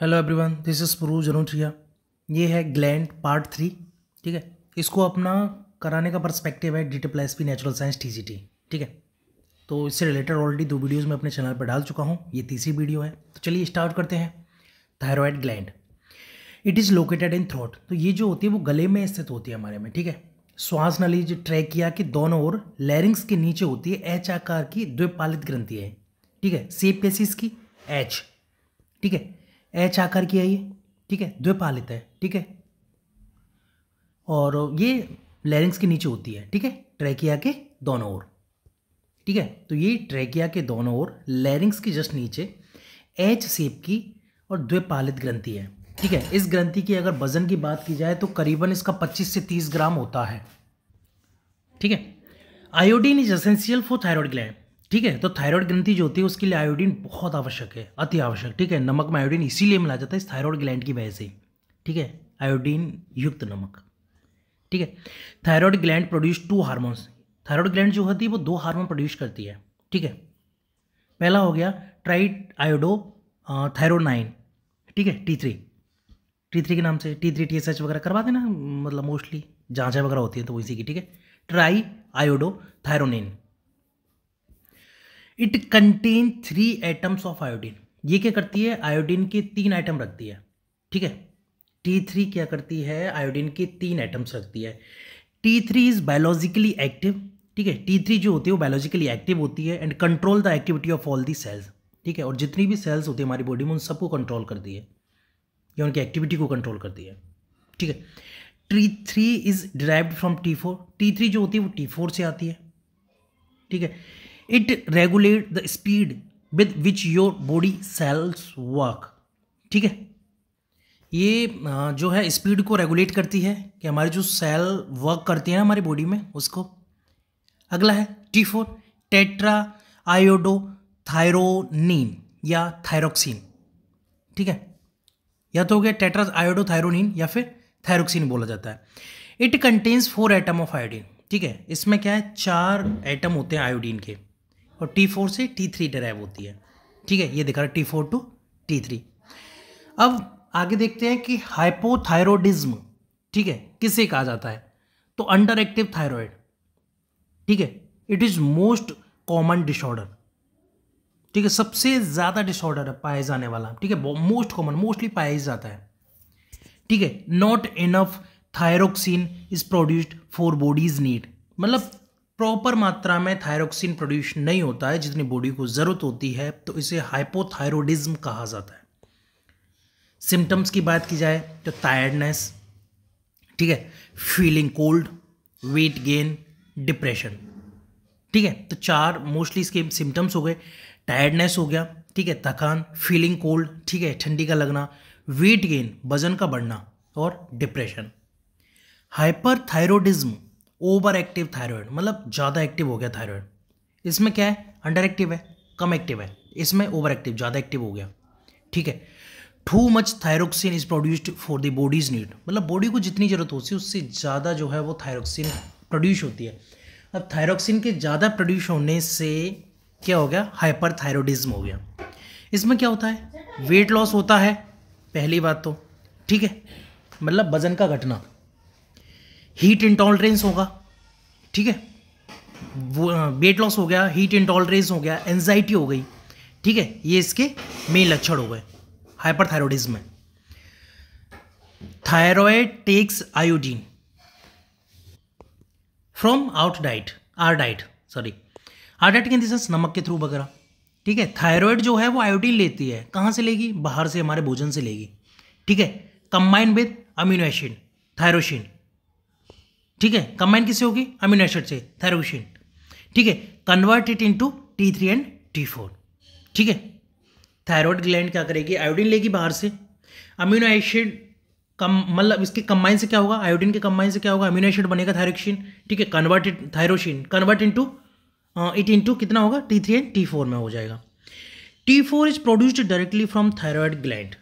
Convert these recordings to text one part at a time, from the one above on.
hello everyone this is प्रू अनुठिया ये है ग्लैंड पार्ट थ्री ठीक है इसको अपना कराने का पर्सपेक्टिव है D plus P natural science T C T ठीक है तो इससे रिलेटेड ऑलरेडी दो वीडियोस मैं अपने चैनल पर डाल चुका हूँ ये तीसरी वीडियो है तो चलिए स्टार्ट करते हैं thyroid gland it is located in throat तो ये जो होती है वो गले में स्थित होती है हमारे में ठीक है श्वास नली जो ट्रैकिया के दोनों ओर लैरिंग्स के नीचे होती है एच आकार की द्विपालित ग्रंथि है ठीक है सेप की एच ठीक है एच आकर की है ये ठीक है द्विपालित है ठीक है और ये लैरिंग्स के नीचे होती है ठीक है ट्रैकिया के दोनों ओर ठीक है तो ये ट्रैकिया के दोनों ओर लैरिंग्स के जस्ट नीचे एच सेप की और द्विपालित ग्रंथि है ठीक है इस ग्रंथि की अगर वजन की बात की जाए तो करीबन इसका 25 से 30 ग्राम होता है ठीक है iodine is essential for thyroid gland ठीक है तो थायराइड ग्रंथि जो होती है उसके लिए आयोडीन बहुत आवश्यक है अति आवश्यक ठीक है नमक में आयोडीन इसीलिए मिला जाता है इस थायरॉयड ग्लैंड की वजह से ठीक है आयोडीन युक्त नमक ठीक है thyroid gland produce two hormones thyroid gland जो होती है वो दो हार्मोन प्रोड्यूस करती है ठीक है पहला हो गया ट्राइट आयोडो नाइन ठीक है टी थ्री टी थ्री के नाम से T three T S H वगैरह करवा देना मतलब मोस्टली जाँचें वगैरह होती है तो इसी की ठीक है triiodothyronine it contain three atoms of iodine ये क्या करती है आयोडीन के तीन आइटम रखती है ठीक है टी थ्री क्या करती है आयोडीन के तीन आइटम्स रखती है T three is biologically active ठीक है टी थ्री जो होती है वो बायोलॉजिकली एक्टिव होती है and control the activity of all the cells ठीक है और जितनी भी सेल्स होती है हमारी बॉडी में उन सबको कंट्रोल करती है या उनकी एक्टिविटी को कंट्रोल करती है ठीक है T three is derived from T four T three जो होती है वो टी फोर से आती है ठीक है it regulate the speed with which your body cells work ठीक है ये जो है स्पीड को रेगुलेट करती है कि हमारे जो सेल वर्क करती है ना हमारी बॉडी में उसको अगला है T four tetraiodothyronine या थायरोक्सिन ठीक है या तो हो गया टेट्रा आयोडो थायरोनीन या फिर थायरोक्सिन बोला जाता है it contains four atom of iodine ठीक है इसमें क्या है चार एटम होते हैं आयोडीन के और टी फोर से टी थ्री डराइव होती है ठीक है ये दिखा रहा है T four to T three अब आगे देखते हैं कि हाइपोथायरोडिज्म ठीक है किसे कहा जाता है तो अंडर एक्टिव थायरॉयड ठीक है it is most common disorder ठीक है सबसे ज़्यादा डिसऑर्डर है पाया जाने वाला ठीक है मोस्ट कॉमन मोस्टली पाया ही जाता है ठीक है not enough thyroxine is produced for bodies need मतलब प्रॉपर मात्रा में थायरोक्सिन प्रोड्यूस नहीं होता है जितनी बॉडी को ज़रूरत होती है तो इसे हाइपोथायरोडिज्म कहा जाता है सिम्टम्स की बात की जाए तो टायर्डनेस ठीक है feeling cold weight gain depression ठीक है तो चार मोस्टली इसके सिम्टम्स हो गए टायर्डनेस हो गया ठीक है थकान फीलिंग कोल्ड ठीक है ठंडी का लगना वेट गेन वजन का बढ़ना और depression hyperthyroidism over active thyroid मतलब ज़्यादा एक्टिव हो गया थायरॉयड इसमें क्या है अंडर एक्टिव है कम एक्टिव है इसमें ओवर एक्टिव ज़्यादा एक्टिव हो गया ठीक है too much thyroxine is produced for the bodies need मतलब बॉडी को जितनी ज़रूरत होती है उससे ज़्यादा जो है वो थायरोक्सिन प्रोड्यूस होती है अब थायरोक्सिन के ज़्यादा प्रोड्यूस होने से क्या हो गया हाइपर थायरोडिज्म हो गया इसमें क्या होता है वेट लॉस होता है पहली बात तो ठीक है मतलब वजन का घटना हीट इंटॉलरेंस होगा ठीक है वेट लॉस हो गया हीट इंटॉलरेंस हो गया एनजाइटी हो गई ठीक है ये इसके मेन लक्षण हो गए हाइपर थायरॉयडिज्म में thyroid takes iodine from our diet our diet sorry our diet के अंदर नमक के थ्रू वगैरह ठीक है थायरॉयड जो है वो आयोडीन लेती है कहाँ से लेगी बाहर से हमारे भोजन से लेगी ठीक है combined with amino acid tyrosine ठीक है कंबाइन किससे होगी अमीनो एसिड से थायरोसिन ठीक है convert it to T three and T four ठीक है थायरॉयड ग्लैंड क्या करेगी आयोडीन लेगी बाहर से अमीनो एसिड कम मतलब इसके कंबाइन से क्या होगा आयोडीन के कंबाइन से क्या होगा अमीनो एसिड बनेगा थायरोक्सिन ठीक है converted tyrosine convert to it to कितना होगा T three and T four में हो जाएगा T four is produced directly from thyroid gland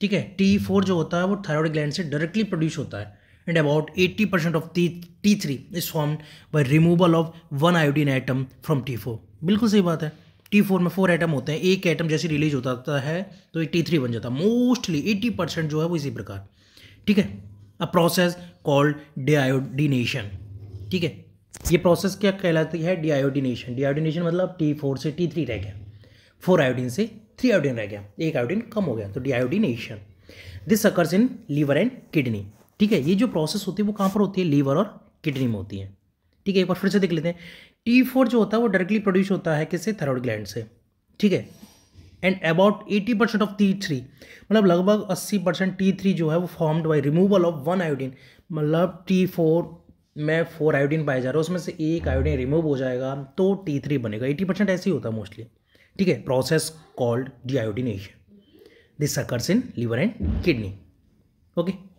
ठीक है टी फोर जो होता है वो थायरॉयड ग्लैंड से डायरेक्टली प्रोड्यूस होता है and about 80% of T3 is formed by removal of one iodine atom from T4 बिल्कुल सही बात है टी फोर में फोर एटम होते हैं एक एटम जैसे रिलीज हो जाता है तो ये टी थ्री बन जाता है मोस्टली एट्टी परसेंट जो है वो इसी प्रकार ठीक है अ प्रोसेस कॉल्ड डीआयोडिनेशन ठीक है ये प्रोसेस क्या कहलाती है डीआयोडिनेशन डीआयोडिनेशन मतलब टी फोर से टी थ्री रह गया फोर आयोडीन से थ्री आयोडीन रह गया एक आयोडीन कम हो गया तो deiodination this occurs in liver and kidney ठीक है ये जो प्रोसेस होती है वो कहाँ पर होती है लीवर और किडनी में होती है ठीक है एक बार फिर से देख लेते हैं टी फोर जो होता है वो डायरेक्टली प्रोड्यूस होता है किससे थायरॉयड ग्लैंड से ठीक है and about eighty percent of T three मतलब लगभग अस्सी परसेंट टी थ्री जो है वो formed by removal of one iodine मतलब टी फोर में फोर आयोडीन पाया जा रहा है उसमें से एक आयोडीन रिमूव हो जाएगा तो टी थ्री बनेगा एटी परसेंट ऐसे ही होता है मोस्टली ठीक है process called deiodination this occurs in liver and kidney okay